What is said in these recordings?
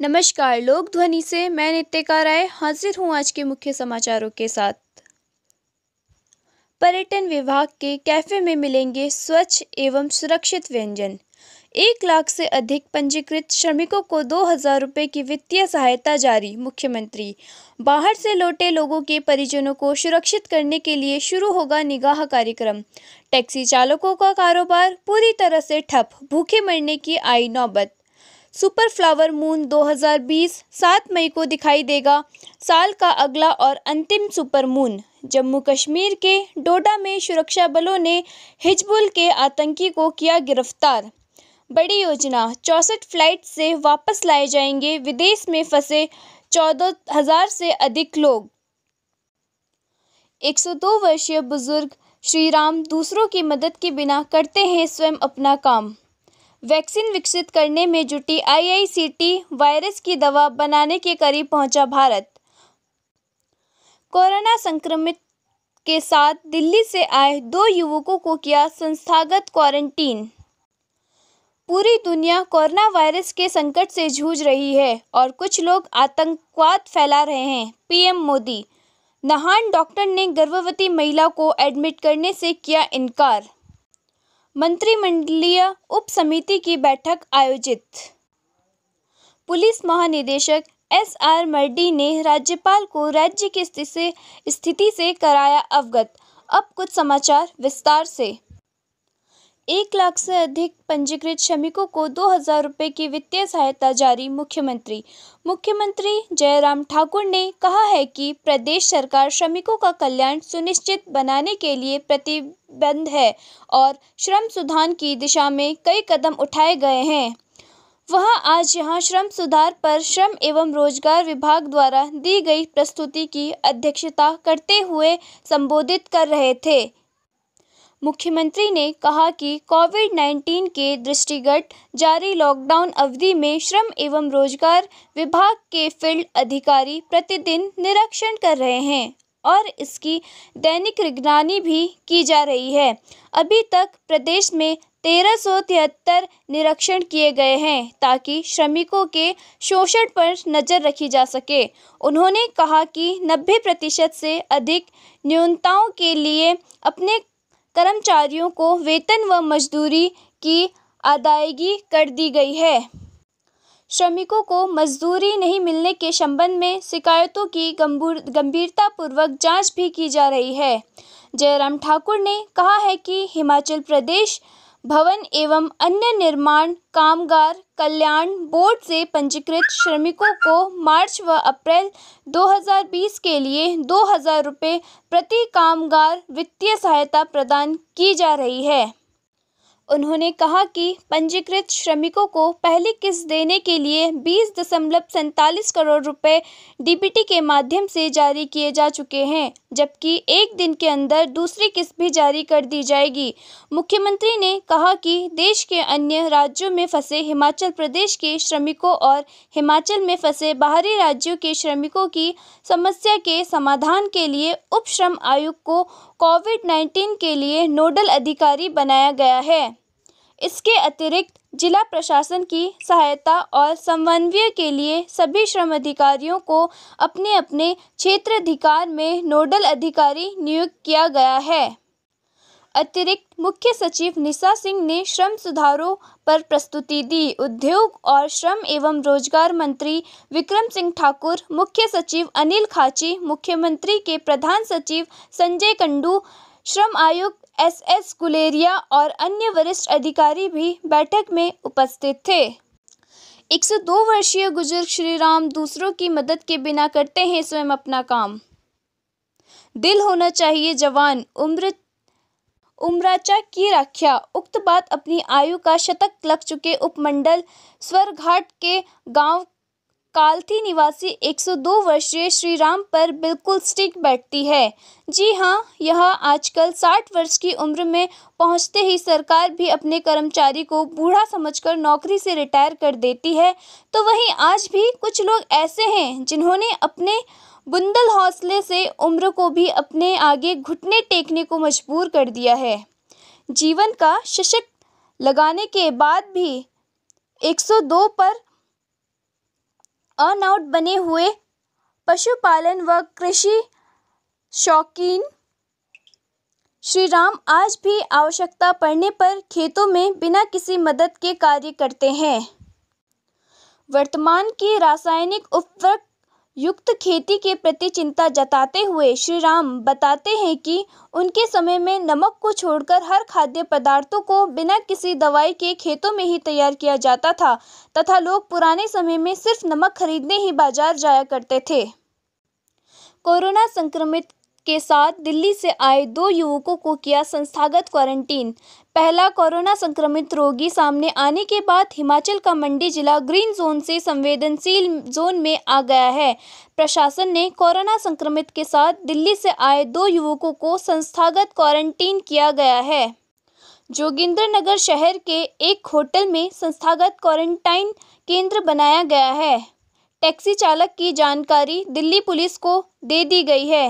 नमस्कार लोक ध्वनि से मैं नित्यका राय हाजिर हूँ आज के मुख्य समाचारों के साथ पर्यटन विभाग के कैफे में मिलेंगे स्वच्छ एवं सुरक्षित व्यंजन एक लाख से अधिक पंजीकृत श्रमिकों को दो हज़ार रुपये की वित्तीय सहायता जारी मुख्यमंत्री बाहर से लौटे लोगों के परिजनों को सुरक्षित करने के लिए शुरू होगा निगाह कार्यक्रम टैक्सी चालकों का कारोबार पूरी तरह से ठप भूखे मरने की आई नौबत सुपर फ्लावर मून 2020 7 मई को दिखाई देगा साल का अगला और अंतिम सुपर मून जम्मू कश्मीर के डोडा में सुरक्षा बलों ने हिजबुल के आतंकी को किया गिरफ्तार बड़ी योजना चौंसठ फ्लाइट से वापस लाए जाएंगे विदेश में फंसे चौदह हजार से अधिक लोग 102 वर्षीय बुजुर्ग श्रीराम दूसरों की मदद के बिना करते हैं स्वयं अपना काम वैक्सीन विकसित करने में जुटी आईआईसीटी वायरस की दवा बनाने के करीब पहुंचा भारत कोरोना संक्रमित के साथ दिल्ली से आए दो युवकों को किया संस्थागत क्वारंटीन पूरी दुनिया कोरोना वायरस के संकट से जूझ रही है और कुछ लोग आतंकवाद फैला रहे हैं पीएम मोदी नहान डॉक्टर ने गर्भवती महिला को एडमिट करने से किया इनकार मंत्रिमंडलीय उप समिति की बैठक आयोजित पुलिस महानिदेशक एस आर मर्डी ने राज्यपाल को राज्य की स्थिति से कराया अवगत अब कुछ समाचार विस्तार से एक लाख से अधिक पंजीकृत श्रमिकों को दो हजार रुपये की वित्तीय सहायता जारी मुख्यमंत्री मुख्यमंत्री जयराम ठाकुर ने कहा है कि प्रदेश सरकार श्रमिकों का कल्याण सुनिश्चित बनाने के लिए प्रतिबद्ध है और श्रम सुधार की दिशा में कई कदम उठाए गए हैं वह आज यहां श्रम सुधार पर श्रम एवं रोजगार विभाग द्वारा दी गई प्रस्तुति की अध्यक्षता करते हुए संबोधित कर रहे थे मुख्यमंत्री ने कहा कि कोविड नाइन्टीन के दृष्टिगत जारी लॉकडाउन अवधि में श्रम एवं रोजगार विभाग के फील्ड अधिकारी प्रतिदिन निरीक्षण कर रहे हैं और इसकी दैनिक निगरानी भी की जा रही है अभी तक प्रदेश में तेरह सौ तिहत्तर निरीक्षण किए गए हैं ताकि श्रमिकों के शोषण पर नज़र रखी जा सके उन्होंने कहा कि नब्बे प्रतिशत से अधिक न्यूनताओं के लिए अपने कर्मचारियों को वेतन व मजदूरी की अदायगी कर दी गई है श्रमिकों को मजदूरी नहीं मिलने के संबंध में शिकायतों की गंभीरतापूर्वक जांच भी की जा रही है जयराम ठाकुर ने कहा है कि हिमाचल प्रदेश भवन एवं अन्य निर्माण कामगार कल्याण बोर्ड से पंजीकृत श्रमिकों को मार्च व अप्रैल 2020 के लिए दो हज़ार रुपये प्रति कामगार वित्तीय सहायता प्रदान की जा रही है उन्होंने कहा कि पंजीकृत श्रमिकों को पहली किस्त देने के लिए बीस दशमलव सैंतालीस करोड़ रुपए डीबीटी के माध्यम से जारी किए जा चुके हैं जबकि एक दिन के अंदर दूसरी किस्त भी जारी कर दी जाएगी मुख्यमंत्री ने कहा कि देश के अन्य राज्यों में फंसे हिमाचल प्रदेश के श्रमिकों और हिमाचल में फंसे बाहरी राज्यों के श्रमिकों की समस्या के समाधान के लिए उप श्रम आयुक्त को कोविड नाइन्टीन के लिए नोडल अधिकारी बनाया गया है इसके अतिरिक्त जिला प्रशासन की सहायता और समन्वय के लिए सभी श्रम अधिकारियों को अपने अपने क्षेत्र अधिकार में नोडल अधिकारी नियुक्त किया गया है अतिरिक्त मुख्य सचिव निशा सिंह ने श्रम सुधारों पर प्रस्तुति दी उद्योग और श्रम एवं रोजगार मंत्री विक्रम सिंह ठाकुर मुख्य सचिव अनिल खाची मुख्यमंत्री के प्रधान सचिव संजय कंडू श्रम आयुक्त एसएस गुलेरिया और अन्य वरिष्ठ अधिकारी भी बैठक में उपस्थित थे 102 वर्षीय गुजर श्री राम दूसरों की मदद के बिना करते हैं स्वयं अपना काम दिल होना चाहिए जवान उम्र उम्राचा की रक्षा उक्त बात अपनी आयु का शतक लग चुके उपमंडल स्वरघाट के गांव कालथी निवासी 102 वर्षीय श्री राम पर बिल्कुल स्टिक बैठती है जी हाँ यह आजकल 60 वर्ष की उम्र में पहुँचते ही सरकार भी अपने कर्मचारी को बूढ़ा समझकर नौकरी से रिटायर कर देती है तो वहीं आज भी कुछ लोग ऐसे हैं जिन्होंने अपने बुंदल हौसले से उम्र को भी अपने आगे घुटने टेकने को मजबूर कर दिया है जीवन का शशक लगाने के बाद भी 102 पर अर्नआउट बने हुए पशुपालन व कृषि शौकीन श्री राम आज भी आवश्यकता पड़ने पर खेतों में बिना किसी मदद के कार्य करते हैं वर्तमान की रासायनिक उपवर्क युक्त खेती के प्रति चिंता जताते हुए श्री राम बताते हैं कि उनके समय में नमक को छोड़कर हर खाद्य पदार्थों को बिना किसी दवाई के खेतों में ही तैयार किया जाता था तथा लोग पुराने समय में सिर्फ नमक खरीदने ही बाजार जाया करते थे कोरोना संक्रमित के साथ दिल्ली से आए दो युवकों को किया संस्थागत क्वारंटीन पहला कोरोना संक्रमित रोगी सामने आने के बाद हिमाचल का मंडी जिला ग्रीन जोन से संवेदनशील जोन में आ गया है प्रशासन ने कोरोना संक्रमित के साथ दिल्ली से आए दो युवकों को संस्थागत क्वारंटीन किया गया है जोगिंद्र नगर शहर के एक होटल में संस्थागत क्वारंटाइन केंद्र बनाया गया है टैक्सी चालक की जानकारी दिल्ली पुलिस को दे दी गई है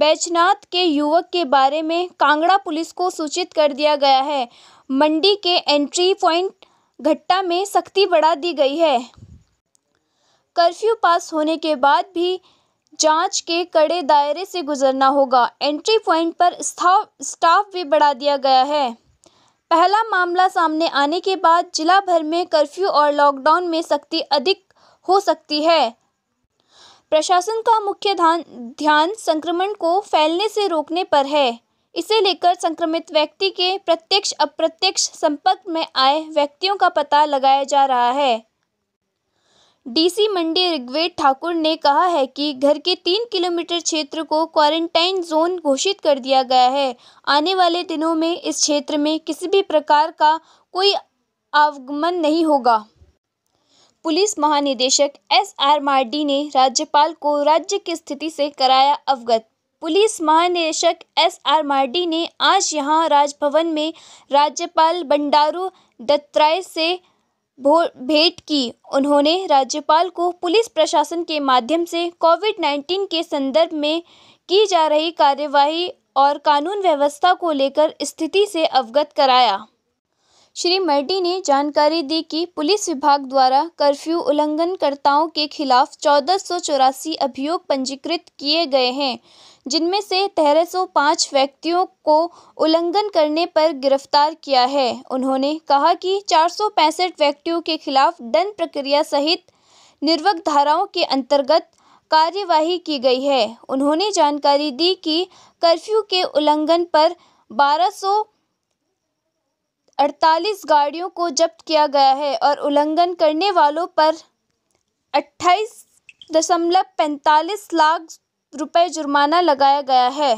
बैजनाथ के युवक के बारे में कांगड़ा पुलिस को सूचित कर दिया गया है मंडी के एंट्री पॉइंट घट्टा में सख्ती बढ़ा दी गई है कर्फ्यू पास होने के बाद भी जांच के कड़े दायरे से गुजरना होगा एंट्री पॉइंट पर स्टाफ भी बढ़ा दिया गया है पहला मामला सामने आने के बाद जिला भर में कर्फ्यू और लॉकडाउन में सख्ती अधिक हो सकती है प्रशासन का मुख्य ध्यान संक्रमण को फैलने से रोकने पर है इसे लेकर संक्रमित व्यक्ति के प्रत्यक्ष अप्रत्यक्ष संपर्क में आए व्यक्तियों का पता लगाया जा रहा है डीसी मंडी ऋग्वेद ठाकुर ने कहा है कि घर के तीन किलोमीटर क्षेत्र को क्वारंटाइन जोन घोषित कर दिया गया है आने वाले दिनों में इस क्षेत्र में किसी भी प्रकार का कोई आवागमन नहीं होगा पुलिस महानिदेशक एस आर मार्डी ने राज्यपाल को राज्य की स्थिति से कराया अवगत पुलिस महानिदेशक एस आर मार्डी ने आज यहां राजभवन में राज्यपाल बंडारू दत्तराय से भेंट की उन्होंने राज्यपाल को पुलिस प्रशासन के माध्यम से कोविड नाइन्टीन के संदर्भ में की जा रही कार्यवाही और कानून व्यवस्था को लेकर स्थिति से अवगत कराया श्री मर्डी ने जानकारी दी कि पुलिस विभाग द्वारा कर्फ्यू उल्लंघनकर्ताओं के खिलाफ चौदह अभियोग पंजीकृत किए गए हैं जिनमें से तेरह पाँच व्यक्तियों को उल्लंघन करने पर गिरफ्तार किया है उन्होंने कहा कि चार व्यक्तियों के खिलाफ दंड प्रक्रिया सहित निर्वक धाराओं के अंतर्गत कार्यवाही की गई है उन्होंने जानकारी दी कि कर्फ्यू के उल्लंघन पर बारह अड़तालीस गाड़ियों को जब्त किया गया है और उल्लंघन करने वालों पर अट्ठाईस दशमलव पैंतालीस लाख रुपए जुर्माना लगाया गया है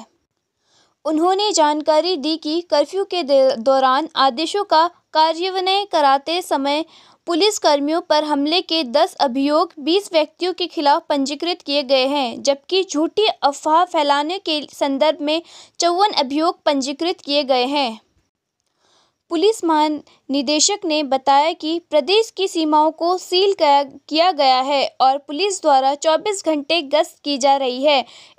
उन्होंने जानकारी दी कि कर्फ्यू के दौरान आदेशों का कार्यान्वयन कराते समय पुलिस कर्मियों पर हमले के दस अभियोग बीस व्यक्तियों के खिलाफ पंजीकृत किए गए हैं जबकि झूठी अफवाह फैलाने के संदर्भ में चौवन अभियोग पंजीकृत किए गए हैं पुलिस महानिदेशक ने बताया कि प्रदेश की सीमाओं को सील किया गया है और पुलिस द्वारा 24 घंटे गश्त की जा रही है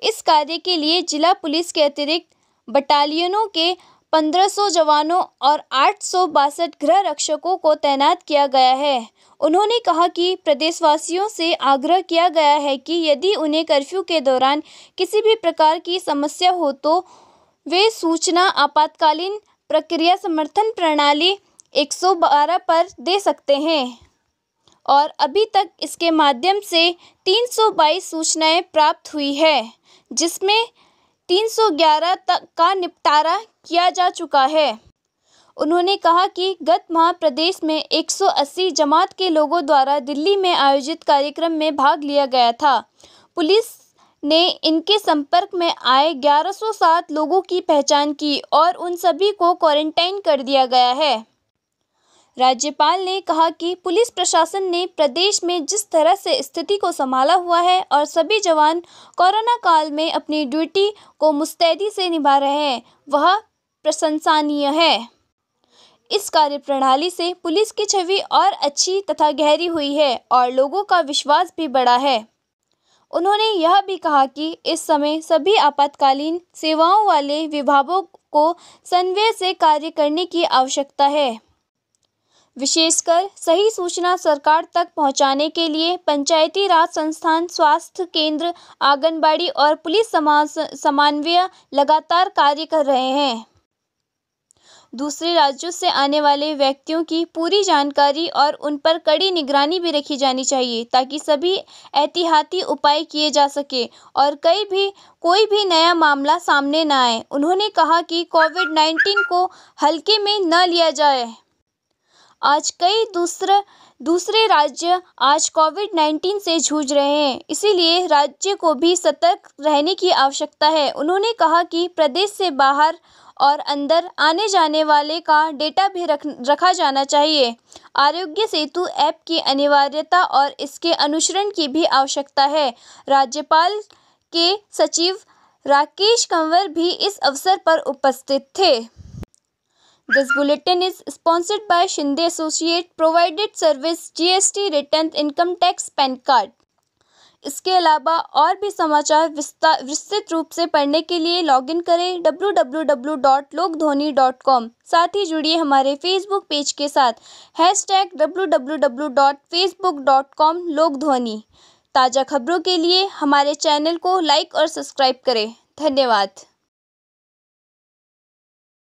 इस कार्य के लिए जिला पुलिस के अतिरिक्त बटालियनों के 1500 जवानों और आठ गृह रक्षकों को तैनात किया गया है उन्होंने कहा कि प्रदेशवासियों से आग्रह किया गया है कि यदि उन्हें कर्फ्यू के दौरान किसी भी प्रकार की समस्या हो तो वे सूचना आपातकालीन प्रक्रिया समर्थन प्रणाली 112 पर दे सकते हैं और अभी तक इसके माध्यम से 322 सूचनाएं प्राप्त हुई है जिसमें 311 तक का निपटारा किया जा चुका है उन्होंने कहा कि गत माह प्रदेश में 180 जमात के लोगों द्वारा दिल्ली में आयोजित कार्यक्रम में भाग लिया गया था पुलिस ने इनके संपर्क में आए 1107 लोगों की पहचान की और उन सभी को क्वारंटाइन कर दिया गया है राज्यपाल ने कहा कि पुलिस प्रशासन ने प्रदेश में जिस तरह से स्थिति को संभाला हुआ है और सभी जवान कोरोना काल में अपनी ड्यूटी को मुस्तैदी से निभा रहे हैं वह प्रशंसनीय है इस कार्यप्रणाली से पुलिस की छवि और अच्छी तथा गहरी हुई है और लोगों का विश्वास भी बढ़ा है उन्होंने यह भी कहा कि इस समय सभी आपातकालीन सेवाओं वाले विभागों को समन्वय से कार्य करने की आवश्यकता है विशेषकर सही सूचना सरकार तक पहुंचाने के लिए पंचायती राज संस्थान स्वास्थ्य केंद्र आंगनबाड़ी और पुलिस समन्वय लगातार कार्य कर रहे हैं दूसरे राज्यों से आने वाले व्यक्तियों की पूरी जानकारी और उन पर कड़ी निगरानी भी रखी जानी चाहिए ताकि सभी एहतियाती उपाय किए जा सके और कई भी कोई भी नया मामला सामने न आए उन्होंने कहा कि कोविड नाइन्टीन को हल्के में न लिया जाए आज कई दूसरा दूसरे राज्य आज कोविड 19 से जूझ रहे हैं इसीलिए राज्य को भी सतर्क रहने की आवश्यकता है उन्होंने कहा कि प्रदेश से बाहर और अंदर आने जाने वाले का डेटा भी रख रखा जाना चाहिए आरोग्य सेतु ऐप की अनिवार्यता और इसके अनुसरण की भी आवश्यकता है राज्यपाल के सचिव राकेश कंवर भी इस अवसर पर उपस्थित थे This bulletin is sponsored by Shinde Associate provided service GST return income tax PAN card इसके अलावा और भी समाचार विस्तार विस्तृत रूप से पढ़ने के लिए लॉगिन करें www.lokdhoni.com साथ ही जुड़िए हमारे फेसबुक पेज के साथ हैश टैग www.facebook.com ताज़ा खबरों के लिए हमारे चैनल को लाइक और सब्सक्राइब करें धन्यवाद